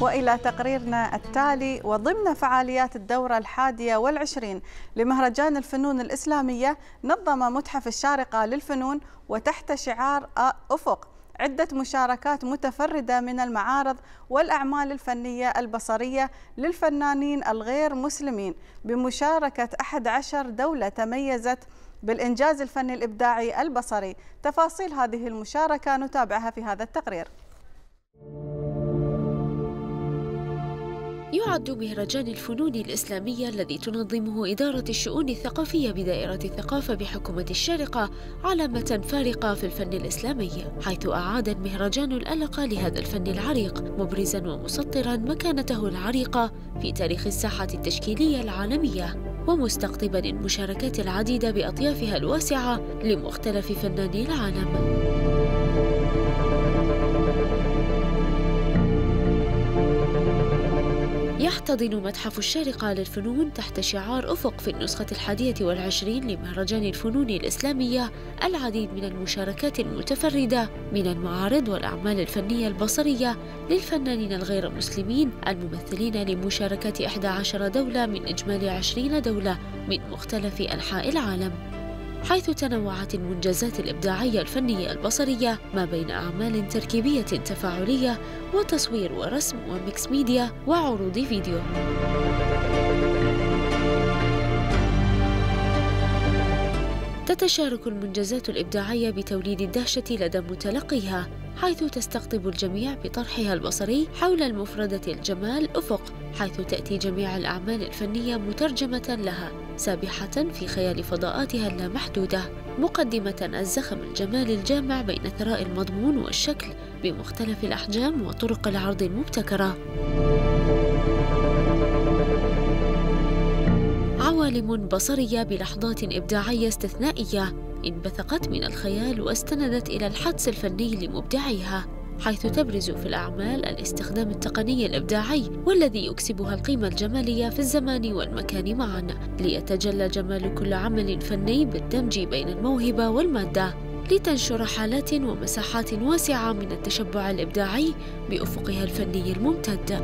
وإلى تقريرنا التالي وضمن فعاليات الدورة الحادية والعشرين لمهرجان الفنون الإسلامية نظم متحف الشارقة للفنون وتحت شعار أفق عدة مشاركات متفردة من المعارض والأعمال الفنية البصرية للفنانين الغير مسلمين بمشاركة 11 دولة تميزت بالإنجاز الفني الإبداعي البصري تفاصيل هذه المشاركة نتابعها في هذا التقرير يعد مهرجان الفنون الإسلامية الذي تنظمه إدارة الشؤون الثقافية بدائرة الثقافة بحكومة الشارقة علامة فارقة في الفن الإسلامي حيث أعاد المهرجان الألق لهذا الفن العريق مبرزا ومسطرا مكانته العريقة في تاريخ الساحة التشكيلية العالمية ومستقطبا المشاركات العديدة بأطيافها الواسعة لمختلف فناني العالم يحتضن متحف الشارقة للفنون تحت شعار أفق في النسخة الحادية والعشرين لمهرجان الفنون الإسلامية العديد من المشاركات المتفردة من المعارض والأعمال الفنية البصرية للفنانين الغير مسلمين الممثلين لمشاركة 11 دولة من إجمالي 20 دولة من مختلف أنحاء العالم حيث تنوعت المنجزات الإبداعية الفنية البصرية ما بين أعمال تركيبية تفاعلية وتصوير ورسم وميكس ميديا وعروض فيديو تتشارك المنجزات الإبداعية بتوليد الدهشة لدى متلقيها حيث تستقطب الجميع بطرحها البصري حول المفردة الجمال أفق حيث تأتي جميع الأعمال الفنية مترجمة لها سابحة في خيال فضاءاتها اللامحدودة مقدمة الزخم الجمال الجامع بين ثراء المضمون والشكل بمختلف الأحجام وطرق العرض المبتكرة عوالم بصرية بلحظات إبداعية استثنائية انبثقت من الخيال واستندت إلى الحدس الفني لمبدعيها حيث تبرز في الأعمال الاستخدام التقني الإبداعي والذي يكسبها القيمة الجمالية في الزمان والمكان معا ليتجلى جمال كل عمل فني بالدمج بين الموهبة والمادة لتنشر حالات ومساحات واسعة من التشبع الإبداعي بأفقها الفني الممتد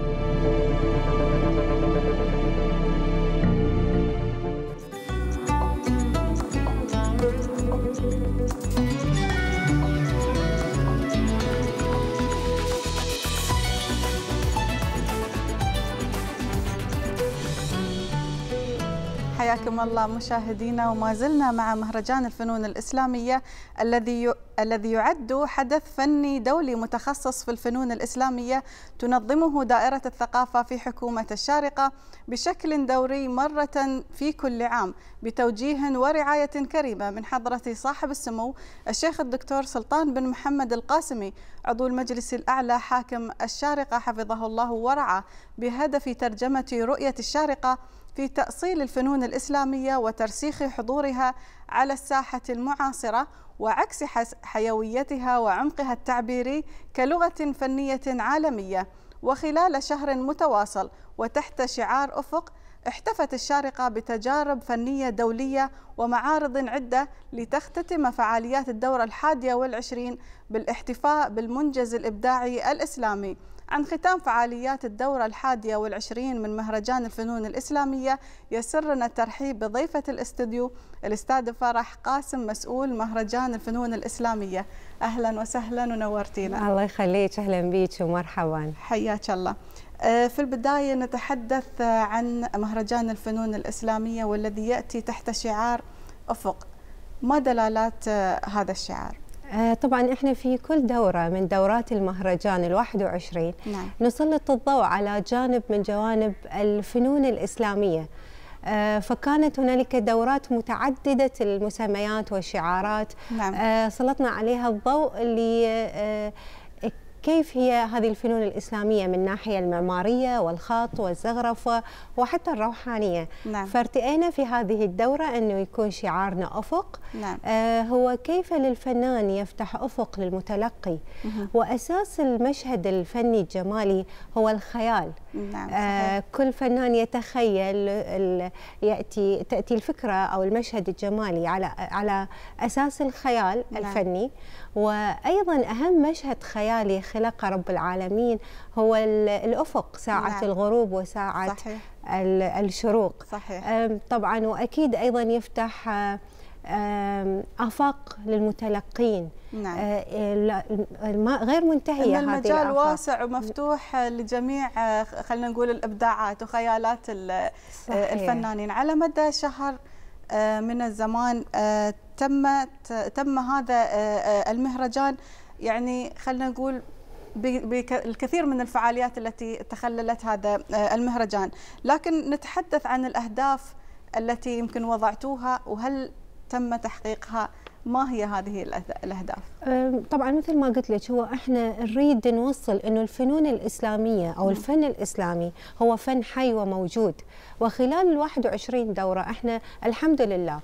حياكم الله مشاهدينا وما زلنا مع مهرجان الفنون الإسلامية الذي ي... الذي يعد حدث فني دولي متخصص في الفنون الإسلامية تنظمه دائرة الثقافة في حكومة الشارقة بشكل دوري مرة في كل عام بتوجيه ورعاية كريمة من حضرة صاحب السمو الشيخ الدكتور سلطان بن محمد القاسمي عضو المجلس الأعلى حاكم الشارقة حفظه الله ورعاه بهدف ترجمة رؤية الشارقة في تأصيل الفنون الإسلامية وترسيخ حضورها على الساحة المعاصرة وعكس حيويتها وعمقها التعبيري كلغة فنية عالمية وخلال شهر متواصل وتحت شعار أفق احتفت الشارقة بتجارب فنية دولية ومعارض عدة لتختتم فعاليات الدورة الحادية والعشرين بالاحتفاء بالمنجز الإبداعي الإسلامي عن ختام فعاليات الدورة الحادية والعشرين من مهرجان الفنون الإسلامية يسرنا الترحيب بضيفة الاستديو الأستاذ فرح قاسم مسؤول مهرجان الفنون الإسلامية أهلا وسهلا ونورتينا الله يخليك أهلا بيك ومرحبا حياك الله آه، في البداية نتحدث عن مهرجان الفنون الإسلامية والذي يأتي تحت شعار أفق ما دلالات آه، هذا الشعار؟ آه، طبعا احنا في كل دوره من دورات المهرجان ال21 نعم. نسلط الضوء على جانب من جوانب الفنون الاسلاميه آه، فكانت هنالك دورات متعدده المسميات والشعارات نعم. آه، سلطنا عليها الضوء اللي كيف هي هذه الفنون الإسلامية من ناحية المعمارية والخط والزخرف وحتى الروحانية نعم. فارتئينا في هذه الدورة أنه يكون شعارنا أفق نعم. آه هو كيف للفنان يفتح أفق للمتلقي مه. وأساس المشهد الفني الجمالي هو الخيال نعم آه، صحيح. آه كل فنان يتخيل ياتي تاتي الفكره او المشهد الجمالي على على اساس الخيال نعم. الفني وايضا اهم مشهد خيالي خلقه رب العالمين هو الافق ساعه نعم. الغروب وساعه صحيح. الشروق صحيح. آه طبعا واكيد ايضا يفتح آه آفاق للمتلقين نعم. آه، غير منتهية إن المجال هذه واسع ومفتوح لجميع آه، خلينا نقول الإبداعات وخيالات آه، صحيح. الفنانين على مدى شهر من الزمان تمت تم هذا المهرجان يعني خلينا نقول بالكثير من الفعاليات التي تخللت هذا المهرجان لكن نتحدث عن الأهداف التي يمكن وضعتوها وهل تم تحقيقها ما هي هذه الاهداف؟ طبعا مثل ما قلت لك هو احنا نريد نوصل انه الفنون الاسلاميه او نعم. الفن الاسلامي هو فن حي وموجود وخلال ال 21 دوره احنا الحمد لله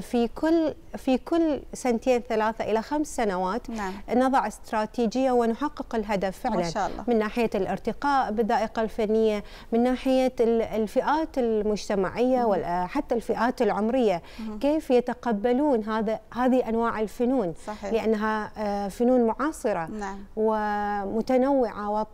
في كل في كل سنتين ثلاثه الى خمس سنوات نعم. نضع استراتيجيه ونحقق الهدف فعلا ما شاء الله. من ناحيه الارتقاء بالذائقه الفنيه من ناحيه الفئات المجتمعيه وحتى الفئات العمريه مم. كيف يتقبلون هذا هذه انواع الفنون صحيح. لانها فنون معاصره نعم. ومتنوعه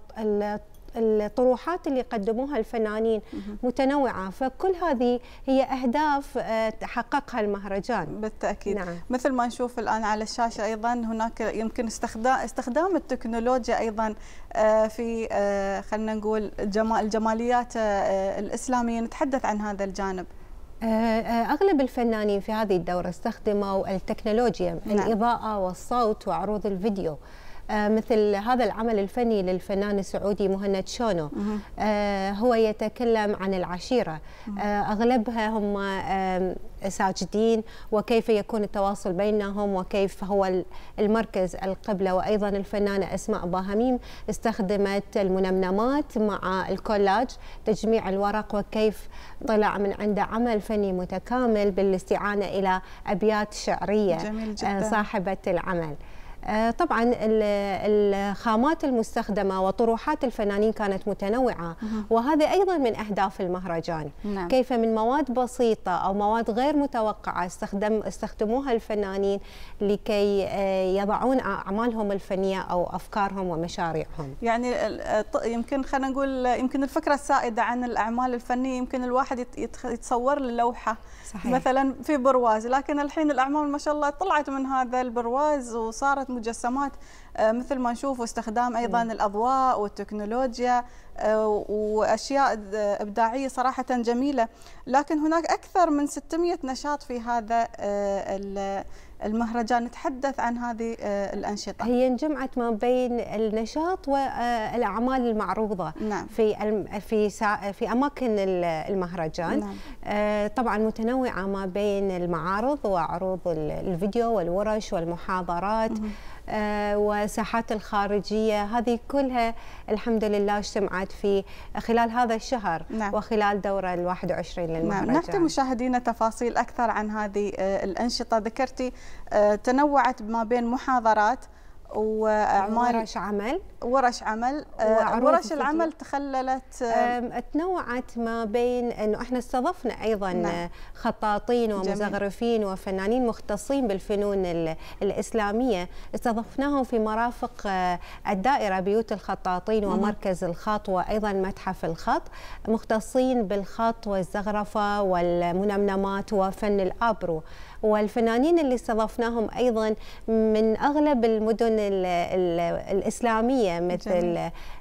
الطروحات اللي قدموها الفنانين متنوعه فكل هذه هي اهداف آه، تحققها المهرجان بالتاكيد نعم. مثل ما نشوف الان على الشاشه ايضا هناك يمكن استخدام استخدام التكنولوجيا ايضا آه، في آه، خلينا نقول الجماليات الاسلاميه نتحدث عن هذا الجانب أغلب الفنانين في هذه الدورة استخدموا التكنولوجيا نعم. الإضاءة والصوت وعروض الفيديو آه، مثل هذا العمل الفني للفنان السعودي مهند شونو آه، هو يتكلم عن العشيرة آه، أغلبها هم ساجدين وكيف يكون التواصل بينهم وكيف هو المركز القبلة وأيضا الفنانة أسماء باهميم استخدمت المنمنمات مع الكولاج تجميع الورق وكيف طلع من عنده عمل فني متكامل بالاستعانة إلى أبيات شعرية جميل جدا. صاحبة العمل آه، طبعا الخامات المستخدمة وطروحات الفنانين كانت متنوعة وهذا أيضا من أهداف المهرجان نعم. كيف من مواد بسيطة أو مواد غير متوقعة استخدم استخدموها الفنانين لكي آه، يضعون أعمالهم الفنية أو أفكارهم ومشاريعهم يعني يمكن خلينا نقول يمكن الفكرة السائدة عن الأعمال الفنية يمكن الواحد يتصور اللوحة صحيح. مثلا في برواز لكن الحين الأعمال ما شاء الله طلعت من هذا البرواز وصارت المجسمات آه، مثل ما نشوف واستخدام ايضا الاضواء والتكنولوجيا آه، واشياء آه، ابداعيه صراحه جميله لكن هناك اكثر من 600 نشاط في هذا المهرجان نتحدث عن هذه آه، الأنشطة هي انجمعت ما بين النشاط والأعمال المعروضة نعم. في في في أماكن المهرجان نعم. آه، طبعا متنوعة ما بين المعارض وعروض الفيديو والورش والمحاضرات مه. آه، وساحات الخارجية هذه كلها الحمد لله اجتمعت في خلال هذا الشهر نعم. وخلال دورة الواحد 21 للمهرجان نعم. نحتاج مشاهدينا تفاصيل أكثر عن هذه آه، الأنشطة ذكرتي آه، تنوعت ما بين محاضرات وعمار ورش عمل ورش عمل آه، ورش العمل تخللت آه، تنوعت ما بين انه احنا استضفنا ايضا نعم. خطاطين جميل. وفنانين مختصين بالفنون الاسلاميه استضفناهم في مرافق آه، الدائره بيوت الخطاطين ومركز الخط وايضا متحف الخط مختصين بالخط والزخرفه والمنمنمات وفن الابرو والفنانين اللي استضفناهم أيضا من أغلب المدن الـ الـ الإسلامية مثل جميل.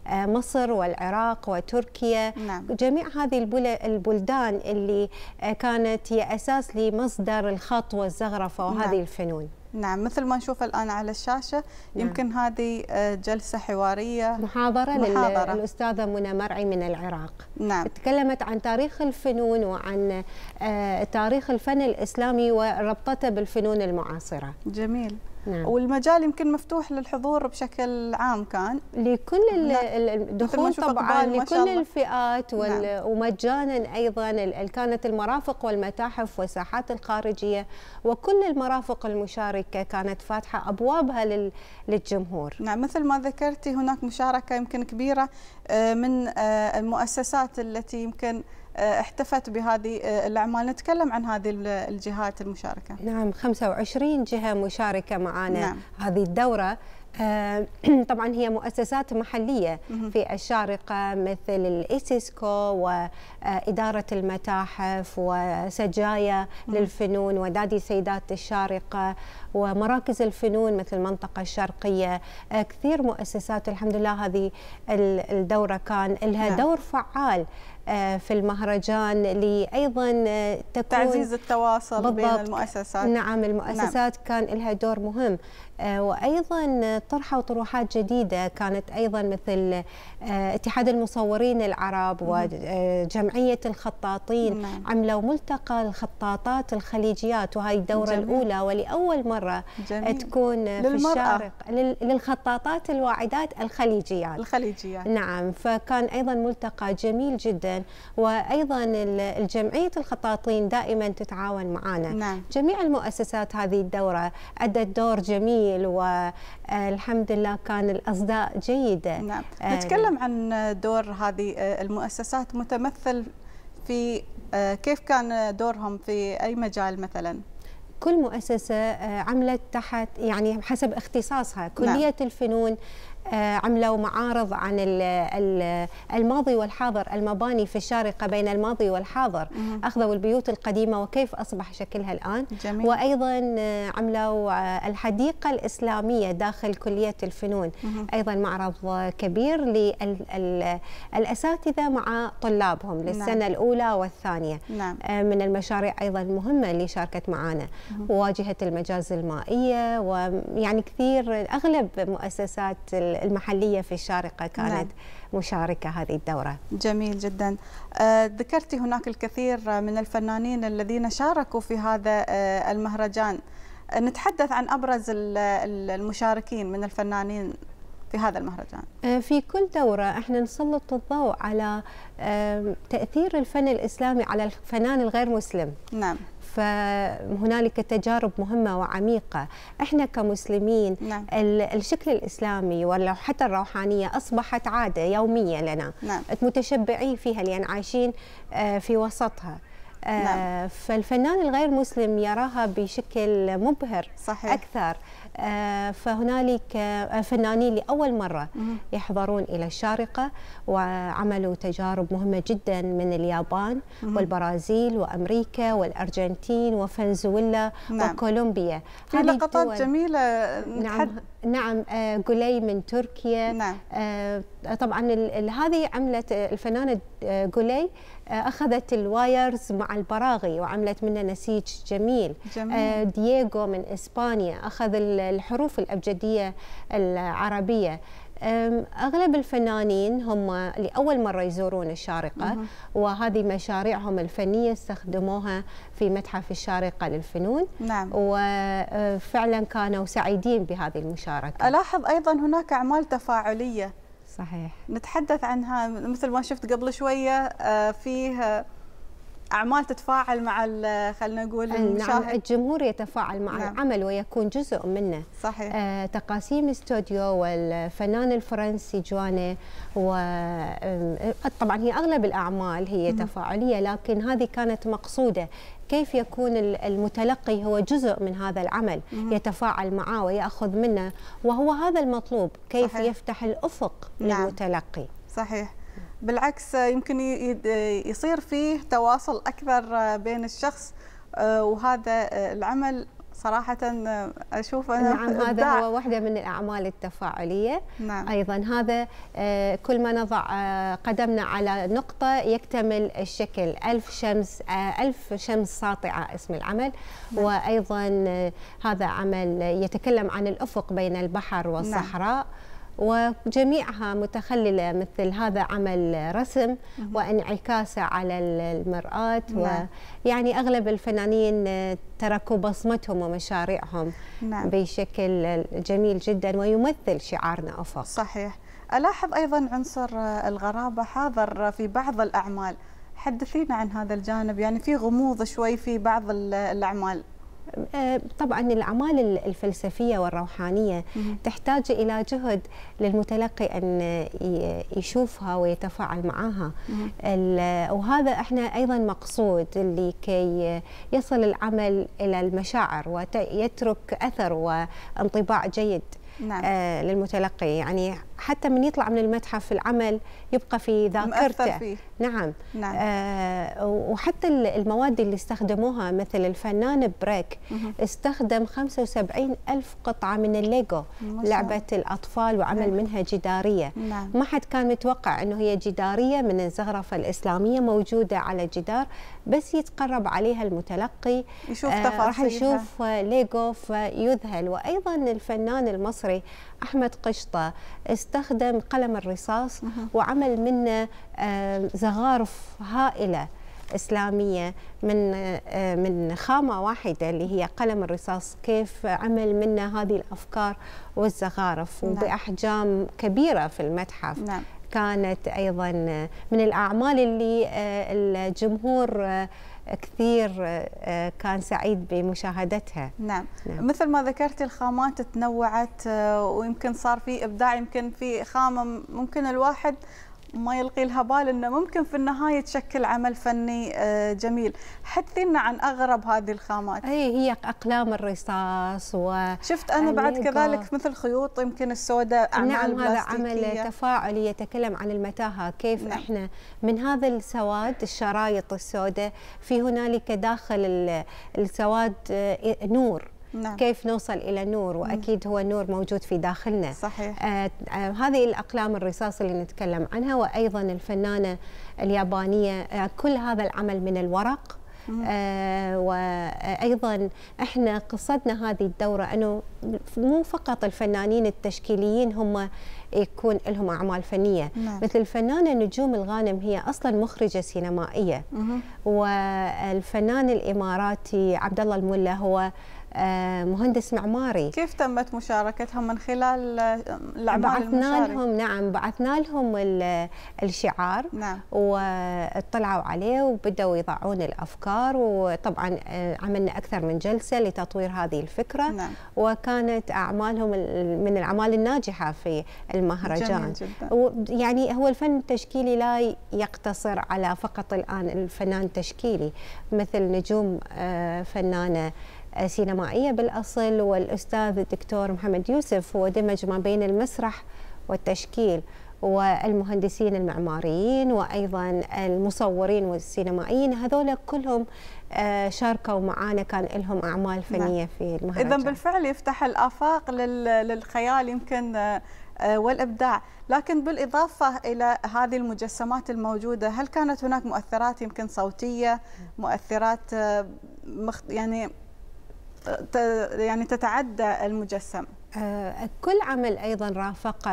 آه، مصر والعراق وتركيا نعم. جميع هذه البلدان اللي آه، كانت هي أساس لمصدر الخط والزغرفة وهذه نعم. الفنون نعم مثل ما نشوف الآن على الشاشة نعم. يمكن هذه آه، جلسة حوارية محاضرة, محاضرة. للأستاذة منى مرعي من العراق نعم. تكلمت عن تاريخ الفنون وعن آه، تاريخ الفن الإسلامي وربطته بالفنون المعاصرة جميل نعم. والمجال يمكن مفتوح للحضور بشكل عام كان لكل الدخول نعم. طبعا لكل الفئات وال... نعم. ومجانا ايضا كانت المرافق والمتاحف والساحات الخارجيه وكل المرافق المشاركه كانت فاتحه ابوابها لل... للجمهور نعم مثل ما ذكرتي هناك مشاركه يمكن كبيره آه، من آه، المؤسسات التي يمكن آه، احتفت بهذه آه، الاعمال نتكلم عن هذه الجهات المشاركه نعم 25 جهه مشاركه معنا نعم. هذه الدوره آه، طبعا هي مؤسسات محلية في الشارقة مثل الإيسيسكو وإدارة المتاحف وسجايا للفنون ودادي سيدات الشارقة ومراكز الفنون مثل المنطقة الشرقية كثير مؤسسات الحمد لله هذه الدورة كان لها نعم. دور فعال آه، في المهرجان لأيضا آه، تكون تعزيز التواصل بين المؤسسات نعم المؤسسات نعم. كان لها دور مهم آه، وأيضا طرحوا طروحات جديدة كانت أيضا مثل اتحاد المصورين العرب وجمعية الخطاطين نعم. عملوا ملتقى الخطاطات الخليجيات وهي الدورة جميل. الأولى ولأول مرة جميل. تكون في للمرأة. الشارق للخطاطات الواعدات الخليجيات الخليجيات نعم فكان أيضا ملتقى جميل جدا وايضا الجمعيه الخطاطين دائما تتعاون معنا نعم. جميع المؤسسات هذه الدوره ادت دور جميل والحمد لله كان الاصداء جيده نعم آه، نتكلم عن دور هذه آه، المؤسسات متمثل في آه، كيف كان دورهم في اي مجال مثلا كل مؤسسة عملت تحت يعني حسب اختصاصها نعم. كلية نعم. الفنون آه، عملوا معارض عن الماضي والحاضر المباني في الشارقة بين الماضي والحاضر أخذوا البيوت القديمة وكيف أصبح شكلها الآن جميل. وأيضا آه، عملوا آه، الحديقة الإسلامية داخل كلية الفنون أيضا معرض كبير للأساتذة مع طلابهم نعم. للسنة نعم. الأولى والثانية نعم. من المشاريع أيضا المهمة اللي شاركت معنا واجهة المجاز المائية ويعني كثير أغلب مؤسسات المحليه في الشارقه كانت نعم. مشاركه هذه الدوره. جميل جدا. آه، ذكرتي هناك الكثير من الفنانين الذين شاركوا في هذا آه، المهرجان. آه، نتحدث عن ابرز المشاركين من الفنانين في هذا المهرجان؟ في كل دورة احنا نسلط الضوء على تأثير الفن الإسلامي على الفنان الغير مسلم نعم فهنالك تجارب مهمة وعميقة احنا كمسلمين نعم. الشكل الإسلامي ولا حتى الروحانية أصبحت عادة يومية لنا نعم. متشبعين فيها لأن عايشين آه، في وسطها نعم. آه، فالفنان الغير مسلم يراها بشكل مبهر صحيح. أكثر آه، فهنالك فنانين لأول مرة يحضرون إلى الشارقة وعملوا تجارب مهمة جدا من اليابان والبرازيل وأمريكا والأرجنتين وفنزويلا نعم. وكولومبيا في لقطات جميلة نعم نعم آه، قلي من تركيا نعم. طبعا هذه عملت الفنانة قلي آه، أخذت الوايرز مع البراغي وعملت منه نسيج جميل, جميل. آه، دييغو من إسبانيا أخذ الحروف الأبجدية العربية أغلب الفنانين هم لأول مرة يزورون الشارقة وهذه مشاريعهم الفنية استخدموها في متحف الشارقة للفنون نعم. وفعلا آه، كانوا سعيدين بهذه المشاركة ألاحظ أيضا هناك أعمال تفاعلية صحيح نتحدث عنها مثل ما شفت قبل شويه آه، فيه اعمال تتفاعل مع خلينا نقول نعم، المشاهد نعم الجمهور يتفاعل مع نعم. العمل ويكون جزء منه صحيح آه تقاسيم استوديو والفنان الفرنسي جواني و طبعا هي اغلب الاعمال هي تفاعليه لكن هذه كانت مقصوده كيف يكون المتلقي هو جزء من هذا العمل مم. يتفاعل معه وياخذ منه وهو هذا المطلوب كيف صحيح. يفتح الافق نعم. للمتلقي صحيح بالعكس يمكن يصير فيه تواصل أكثر آه، بين الشخص آه، وهذا آه، العمل صراحة أشوف أنا نعم هذا هو واحدة من الأعمال التفاعلية نعم. أيضا هذا كل ما نضع قدمنا على نقطة يكتمل الشكل ألف شمس ألف شمس ساطعة اسم العمل نعم. وأيضا هذا عمل يتكلم عن الأفق بين البحر نعم. والصحراء نعم. وجميعها متخللة مثل هذا عمل رسم وانعكاسه على المرآة نعم. ويعني أغلب الفنانين تركوا بصمتهم ومشاريعهم نعم. بشكل جميل جدا ويمثل شعارنا أفق صحيح ألاحظ أيضا عنصر الغرابة حاضر في بعض الأعمال حدثينا عن هذا الجانب يعني في غموض شوي في بعض الأعمال آه، طبعا الاعمال الفلسفيه والروحانيه تحتاج الى جهد للمتلقي ان يشوفها ويتفاعل معها وهذا احنا ايضا مقصود لكي يصل العمل الى المشاعر ويترك اثر وانطباع جيد نعم. آه، للمتلقي يعني حتى من يطلع من المتحف العمل يبقى في ذاكرته فيه. نعم, نعم. آه وحتى المواد اللي استخدموها مثل الفنان بريك مه. استخدم 75 ألف قطعة من الليجو مصر. لعبة الأطفال وعمل نعم. منها جدارية نعم. ما حد كان متوقع أنه هي جدارية من الزخرفة الإسلامية موجودة على جدار بس يتقرب عليها المتلقي يشوف آه راح يشوف ليجو فيذهل وأيضا الفنان المصري أحمد قشطة استخدم قلم الرصاص وعمل منه آه، زخارف هائلة إسلامية من آه، من خامة واحدة اللي هي قلم الرصاص كيف عمل منه هذه الأفكار والزخارف نعم. وبأحجام كبيرة في المتحف نعم. كانت أيضا آه، من الأعمال اللي الجمهور كثير آه، كان سعيد بمشاهدتها نعم. نعم مثل ما ذكرتي الخامات تنوعت آه، ويمكن صار في ابداع يمكن في خامه ممكن الواحد ما يلقي لها بال انه ممكن في النهايه تشكل عمل فني آه، جميل، حدثينا عن اغرب هذه الخامات. اي هي اقلام الرصاص و شفت انا بعد كذلك مثل خيوط يمكن السوداء اعمال نعم هذا عمل تفاعلي يتكلم عن المتاهه، كيف نعم. احنا من هذا السواد الشرايط السوداء في هنالك داخل السواد آه، نور نعم. كيف نوصل إلى نور وأكيد هو نور موجود في داخلنا صحيح. آه آه هذه الأقلام الرصاص اللي نتكلم عنها وأيضا الفنانة اليابانية آه كل هذا العمل من الورق آه وايضا احنا قصدنا هذه الدوره انه مو فقط الفنانين التشكيليين هم يكون لهم اعمال فنيه نعم. مثل الفنانه نجوم الغانم هي اصلا مخرجه سينمائيه مه. والفنان الاماراتي عبد الله الملا هو آه، مهندس معماري كيف تمت مشاركتهم من خلال آه، الاعمال بعثنا لهم نعم بعثنا لهم الشعار نعم. واطلعوا عليه وبداوا يضعون الافكار وطبعا آه، عملنا اكثر من جلسه لتطوير هذه الفكره نعم. وكانت اعمالهم من الاعمال الناجحه في المهرجان جدا. يعني هو الفن التشكيلي لا يقتصر على فقط الان الفنان التشكيلي مثل نجوم فنانه سينمائية بالأصل والأستاذ الدكتور محمد يوسف هو دمج ما بين المسرح والتشكيل والمهندسين المعماريين وأيضا المصورين والسينمائيين هذول كلهم آه، شاركوا معانا كان لهم أعمال نعم. فنية نعم. في المهرجان إذا بالفعل يفتح الآفاق للخيال يمكن آه، آه، والابداع، لكن بالاضافه الى هذه المجسمات الموجوده، هل كانت هناك مؤثرات يمكن صوتيه، مؤثرات مخ... يعني يعني تتعدى المجسم آه، كل عمل ايضا رافق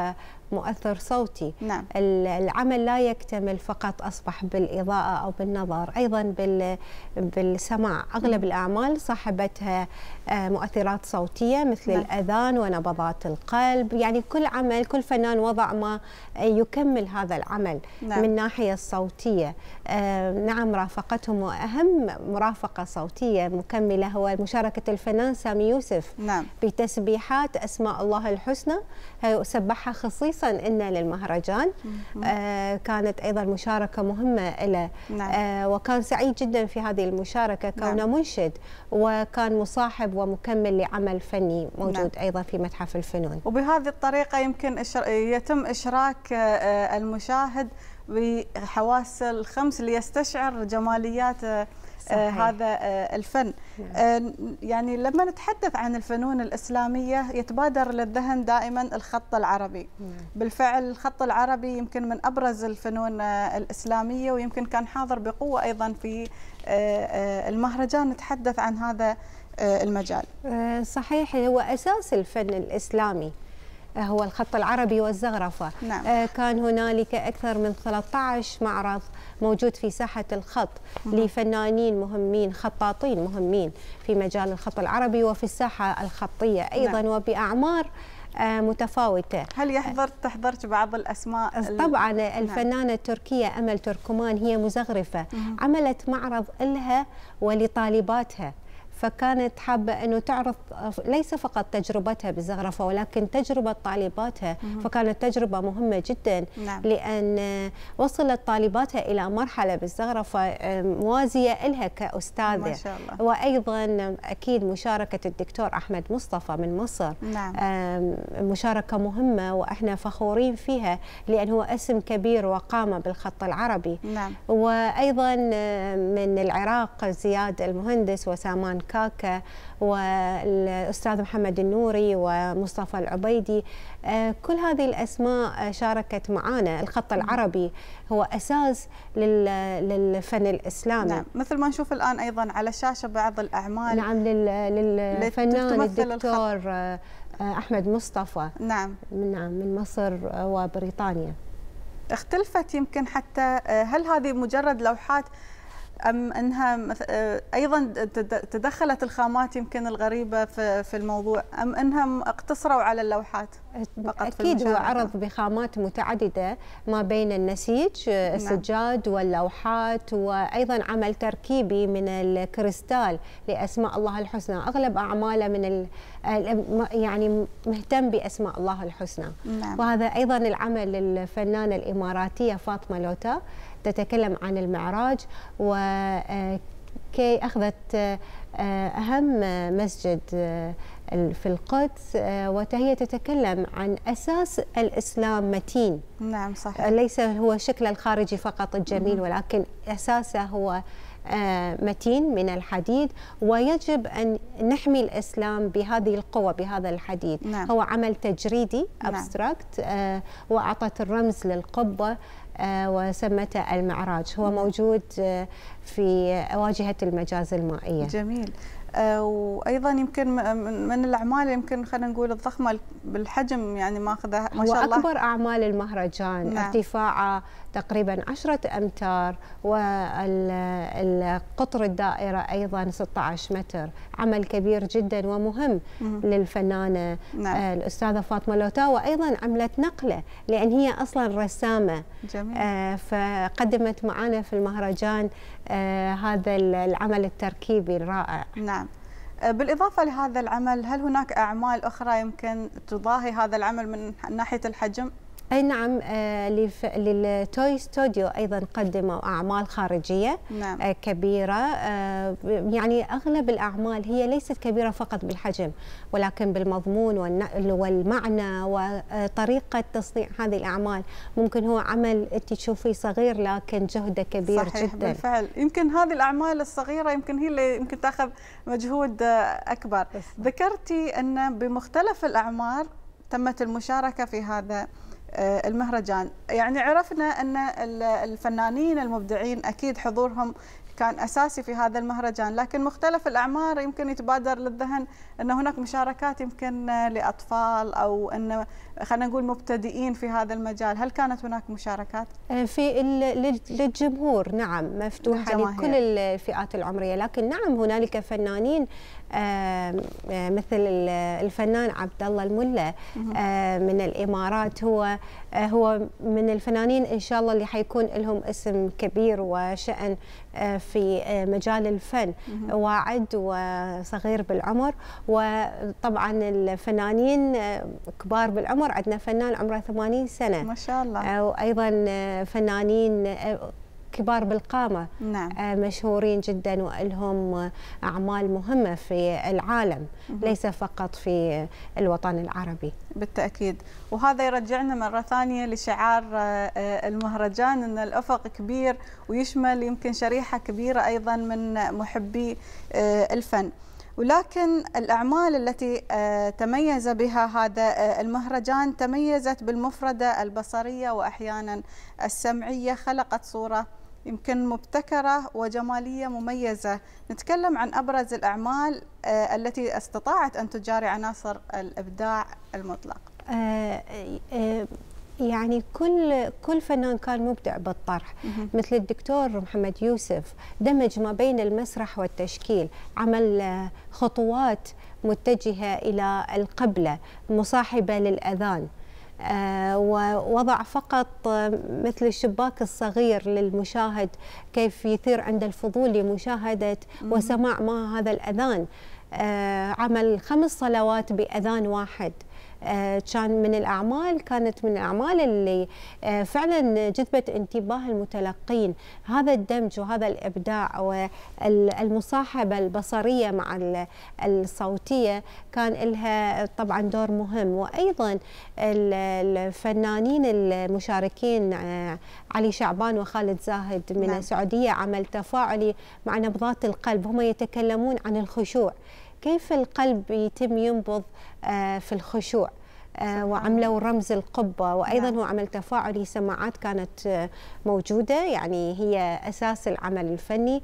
مؤثر صوتي نعم. العمل لا يكتمل فقط أصبح بالإضاءة أو بالنظر أيضا بال بالسماع أغلب نعم. الأعمال صاحبتها آه، مؤثرات صوتية مثل نعم. الأذان ونبضات القلب يعني كل عمل كل فنان وضع ما يكمل هذا العمل نعم. من ناحية الصوتية آه، نعم رافقتهم وأهم مرافقة صوتية مكملة هو مشاركة الفنان سامي يوسف نعم. بتسبيحات أسماء الله الحسنى آه، سبحها خصيصا خصوصا ان للمهرجان آه كانت ايضا مشاركه مهمه له نعم. آه وكان سعيد جدا في هذه المشاركه نعم. كونه نعم. منشد وكان مصاحب ومكمل لعمل فني موجود نعم. ايضا في متحف الفنون وبهذه الطريقه يمكن يتم اشراك آه، المشاهد بحواس الخمس ليستشعر جماليات آه، آه هذا آه الفن نعم. آه يعني لما نتحدث عن الفنون الإسلامية يتبادر للذهن دائما الخط العربي نعم. بالفعل الخط العربي يمكن من أبرز الفنون آه، الإسلامية ويمكن كان حاضر بقوة أيضا في آه، آه، المهرجان نتحدث عن هذا المجال صحيح هو أساس الفن الإسلامي هو الخط العربي والزغرفة نعم. كان هنالك أكثر من 13 معرض موجود في ساحة الخط لفنانين مهمين خطاطين مهمين في مجال الخط العربي وفي الساحة الخطية أيضا نعم. وبأعمار آه، متفاوتة هل يحضرت تحضرت بعض الأسماء طبعا نعم. الفنانة نعم. التركية أمل تركمان هي مزغرفة عملت معرض لها ولطالباتها فكانت حابة أنه تعرض ليس فقط تجربتها بالزخرفة ولكن تجربة طالباتها فكانت تجربة مهمة جدا نعم. لأن وصلت طالباتها إلى مرحلة بالزخرفة موازية لها كأستاذة ما شاء الله. وأيضا أكيد مشاركة الدكتور أحمد مصطفى من مصر نعم. مشاركة مهمة وإحنا فخورين فيها لأن هو اسم كبير وقام بالخط العربي نعم. وأيضا من العراق زياد المهندس وسامان كاكا والأستاذ محمد النوري ومصطفى العبيدي آه، كل هذه الأسماء شاركت معنا الخط نعم. العربي هو أساس للفن الإسلامي نعم مثل ما نشوف الآن أيضا على الشاشة بعض الأعمال نعم للفنان الدكتور آه، أحمد مصطفى نعم نعم من مصر وبريطانيا اختلفت يمكن حتى آه، هل هذه مجرد لوحات ام انها آه، ايضا تدخلت الخامات يمكن الغريبه في الموضوع ام انهم اقتصروا على اللوحات فقط أكيد هو عرض بخامات متعددة ما بين النسيج آه، نعم. السجاد واللوحات وأيضا عمل تركيبي من الكريستال لأسماء الله الحسنى أغلب أعماله من ال يعني مهتم بأسماء الله الحسنى نعم. وهذا أيضا العمل للفنانة الإماراتية فاطمة لوتا تتكلم عن المعراج و آه، كي أخذت آه، أهم مسجد آه، في القدس آه، وهي تتكلم عن أساس الإسلام متين نعم صحيح ليس هو شكله الخارجي فقط الجميل ولكن أساسه هو متين من الحديد ويجب أن نحمي الإسلام بهذه القوة بهذا الحديد نعم. هو عمل تجريدي نعم. أبستراكت وأعطت الرمز للقبة آه، وسمته المعراج هو موجود آه، في واجهة المجاز المائية جميل آه، وايضا يمكن من الاعمال يمكن خلينا نقول الضخمه بالحجم يعني ماخذه ما شاء الله هو اكبر اعمال المهرجان نعم. ارتفاعه تقريبا 10 أمتار والقطر الدائرة أيضا 16 متر عمل كبير جدا ومهم للفنانة نعم. آه، الأستاذة فاطمة لوتا وأيضا عملت نقلة لأن هي أصلا رسامة جميل. آه، فقدمت معنا في المهرجان آه، هذا العمل التركيبي الرائع نعم بالإضافة لهذا العمل هل هناك أعمال أخرى يمكن تضاهي هذا العمل من ناحية الحجم؟ اي نعم آه، للتوي ستوديو ايضا قدموا اعمال خارجيه نعم. آه، كبيره آه، يعني اغلب الاعمال هي ليست كبيره فقط بالحجم ولكن بالمضمون والمعنى وطريقه تصنيع هذه الاعمال ممكن هو عمل انت تشوفيه صغير لكن جهده كبير صحيح جدا بالفعل يمكن هذه الاعمال الصغيره يمكن هي اللي يمكن تاخذ مجهود اكبر ذكرتي ان بمختلف الاعمار تمت المشاركه في هذا آه، المهرجان يعني عرفنا أن الفنانين المبدعين أكيد حضورهم كان اساسي في هذا المهرجان لكن مختلف الاعمار يمكن يتبادر للذهن ان هناك مشاركات يمكن آه، لاطفال او ان خلينا نقول مبتدئين في هذا المجال هل كانت هناك مشاركات آه، في للجمهور نعم مفتوحه لكل الفئات العمريه لكن نعم هنالك فنانين آه، مثل الفنان عبد الله الملا من الامارات هو آه، هو من الفنانين ان شاء الله اللي حيكون لهم اسم كبير وشان آه، في مجال الفن واعد وصغير بالعمر وطبعا الفنانين كبار بالعمر عندنا فنان عمره 80 سنه ما شاء الله وايضا فنانين كبار بالقامه نعم. آه، مشهورين جدا والهم اعمال مهمه في العالم ليس فقط في الوطن العربي بالتاكيد وهذا يرجعنا مره ثانيه لشعار آه، آه، المهرجان ان الافق كبير ويشمل يمكن شريحه كبيره ايضا من محبي الفن ولكن الأعمال التي تميز بها هذا المهرجان تميزت بالمفردة البصرية وأحيانا السمعية خلقت صورة يمكن مبتكرة وجمالية مميزة نتكلم عن أبرز الأعمال آه، التي استطاعت أن تجاري عناصر الإبداع المطلق آه، آه، يعني كل كل فنان كان مبدع بالطرح مثل الدكتور محمد يوسف دمج ما بين المسرح والتشكيل عمل خطوات متجهه الى القبله مصاحبه للاذان آه، ووضع فقط آه، مثل الشباك الصغير للمشاهد كيف يثير عند الفضول لمشاهدة وسماع ما هذا الأذان آه، عمل خمس صلوات بأذان واحد آه، كان من الاعمال كانت من الاعمال اللي آه، فعلا جذبت انتباه المتلقين هذا الدمج وهذا الابداع والمصاحبه البصريه مع الصوتيه كان لها طبعا دور مهم وايضا الفنانين المشاركين آه، علي شعبان وخالد زاهد من نعم. السعوديه عمل تفاعلي مع نبضات القلب هم يتكلمون عن الخشوع كيف القلب يتم ينبض آه، في الخشوع آه، وعملوا رمز القبة وأيضا نعم. هو عمل تفاعلي سماعات كانت آه، موجودة يعني هي أساس العمل الفني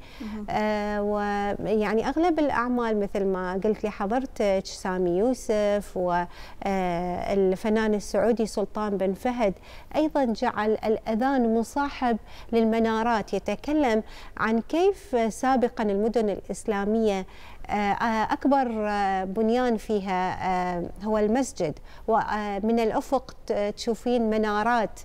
ويعني أغلب الأعمال مثل ما قلت لي حضرتك سامي يوسف والفنان السعودي سلطان بن فهد أيضا جعل الأذان مصاحب للمنارات يتكلم عن كيف سابقا المدن الإسلامية آه، آه، أكبر آه، بنيان فيها هو المسجد ومن الأفق تشوفين منارات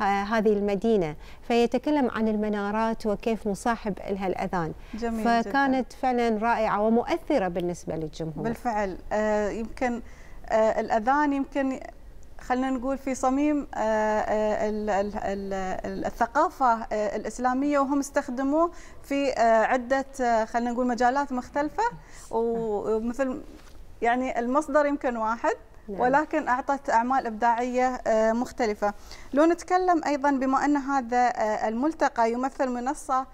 هذه المدينة فيتكلم عن المنارات وكيف مصاحب لها الأذان جميل فكانت جدا. فعلا رائعة ومؤثرة بالنسبة للجمهور بالفعل يمكن الأذان يمكن خلينا نقول في صميم آه، آه، الثقافة آه، الإسلامية وهم استخدموه في عدة خلينا نقول مجالات مختلفة ومثل يعني المصدر يمكن واحد نعم. ولكن أعطت أعمال إبداعية مختلفة لو نتكلم أيضا بما أن هذا الملتقى يمثل منصة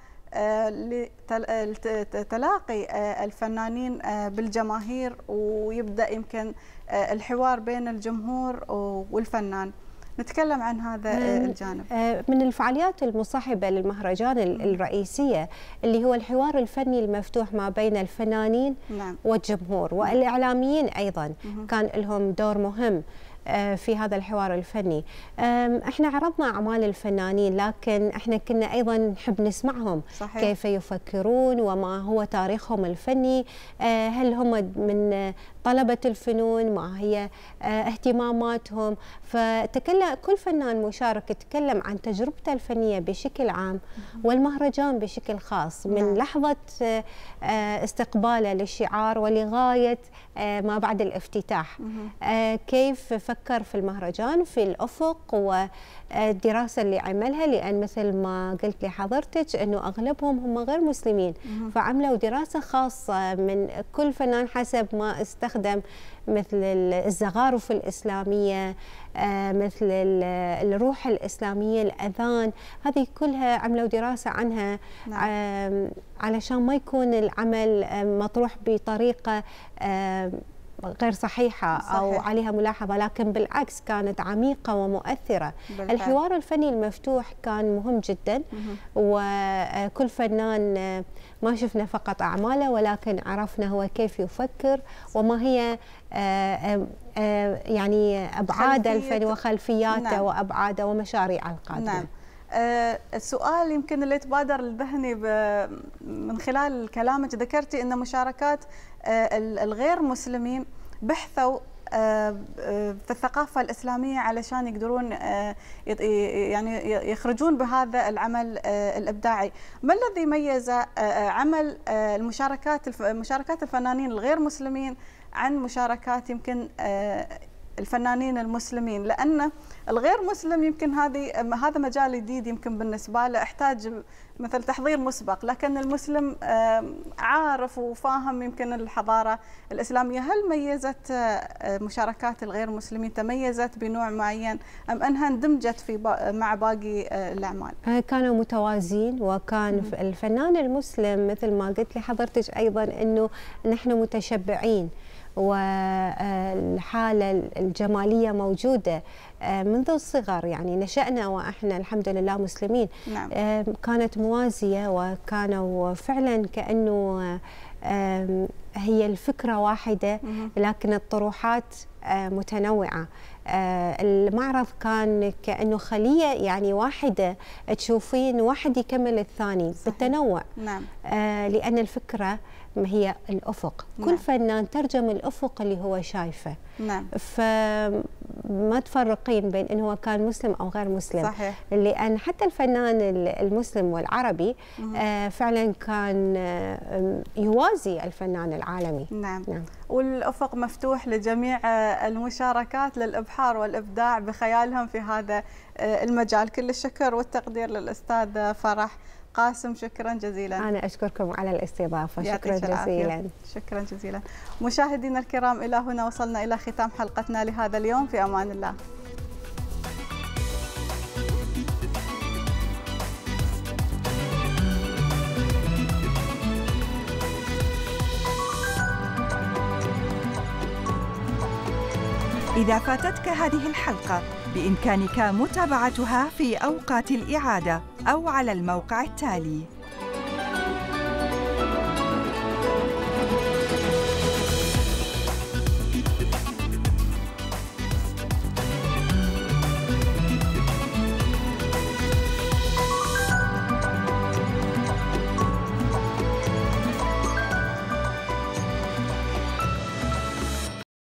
لتلاقي الفنانين بالجماهير ويبدا يمكن آه، الحوار بين الجمهور والفنان نتكلم عن هذا آه، الجانب آه، من الفعاليات المصاحبة للمهرجان الرئيسية اللي هو الحوار الفني المفتوح ما بين الفنانين نعم. والجمهور والإعلاميين أيضا مه. كان لهم دور مهم في هذا الحوار الفني احنا عرضنا اعمال الفنانين لكن احنا كنا ايضا نحب نسمعهم صحيح. كيف يفكرون وما هو تاريخهم الفني هل هم من طلبة الفنون ما هي آه، اهتماماتهم فتكلم كل فنان مشارك تكلم عن تجربته الفنية بشكل عام والمهرجان بشكل خاص من نعم. لحظة آه، استقباله للشعار ولغاية آه، ما بعد الافتتاح كيف فكر في المهرجان في الأفق و الدراسه اللي عملها لان مثل ما قلت لحضرتك انه اغلبهم هم غير مسلمين فعملوا دراسه خاصه من كل فنان حسب ما استخدم مثل الزخارف الاسلاميه آه، مثل الروح الاسلاميه الاذان هذه كلها عملوا دراسه عنها نعم. علشان ما يكون العمل مطروح بطريقه غير صحيحة صحيح. أو عليها ملاحظة لكن بالعكس كانت عميقة ومؤثرة بالفعل. الحوار الفني المفتوح كان مهم جدا مه. وكل فنان ما شفنا فقط أعماله ولكن عرفنا هو كيف يفكر وما هي آه، آه، آه، يعني أبعاد الفن وخلفياته نعم. وأبعاده ومشاريعه القادمة نعم. السؤال يمكن اللي تبادر لذهني من خلال كلامك ذكرتي ان مشاركات آه، الغير مسلمين بحثوا آه، آه، في الثقافة الإسلامية علشان يقدرون يعني يخرجون بهذا العمل الإبداعي ما الذي ميز عمل المشاركات مشاركات الفنانين الغير مسلمين عن مشاركات يمكن الفنانين المسلمين لان الغير مسلم يمكن هذه هذا مجال جديد يمكن بالنسبه له احتاج مثل تحضير مسبق لكن المسلم عارف وفاهم يمكن الحضاره الاسلاميه هل ميزت آه، مشاركات الغير مسلمين تميزت بنوع معين ام انها اندمجت في مع باقي آه، الاعمال آه، كانوا متوازين وكان الفنان المسلم مثل ما قلت لحضرتك ايضا انه نحن متشبعين والحالة الجمالية موجودة آه، منذ الصغر يعني نشأنا وإحنا الحمد لله مسلمين نعم. آه، كانت موازية وكانوا فعلا كأنه آه، هي الفكرة واحدة لكن الطروحات متنوعة المعرض كان كأنه خلية يعني واحدة تشوفين واحد يكمل الثاني صحيح. بالتنوع نعم. لأن الفكرة ما هي الافق نعم. كل فنان ترجم الافق اللي هو شايفه نعم فما تفرقين بين انه هو كان مسلم او غير مسلم صحيح. لان حتى الفنان المسلم والعربي آه فعلا كان آه يوازي الفنان العالمي نعم. نعم والافق مفتوح لجميع آه، المشاركات للابحار والابداع بخيالهم في هذا آه، المجال كل الشكر والتقدير للاستاذ آه، فرح قاسم شكرا جزيلا أنا أشكركم على الاستضافة شكرا جزيلا شكرا جزيلا مشاهدينا الكرام إلى هنا وصلنا إلى ختام حلقتنا لهذا اليوم في أمان الله إذا فاتتك هذه الحلقة بإمكانك متابعتها في أوقات الإعادة أو على الموقع التالي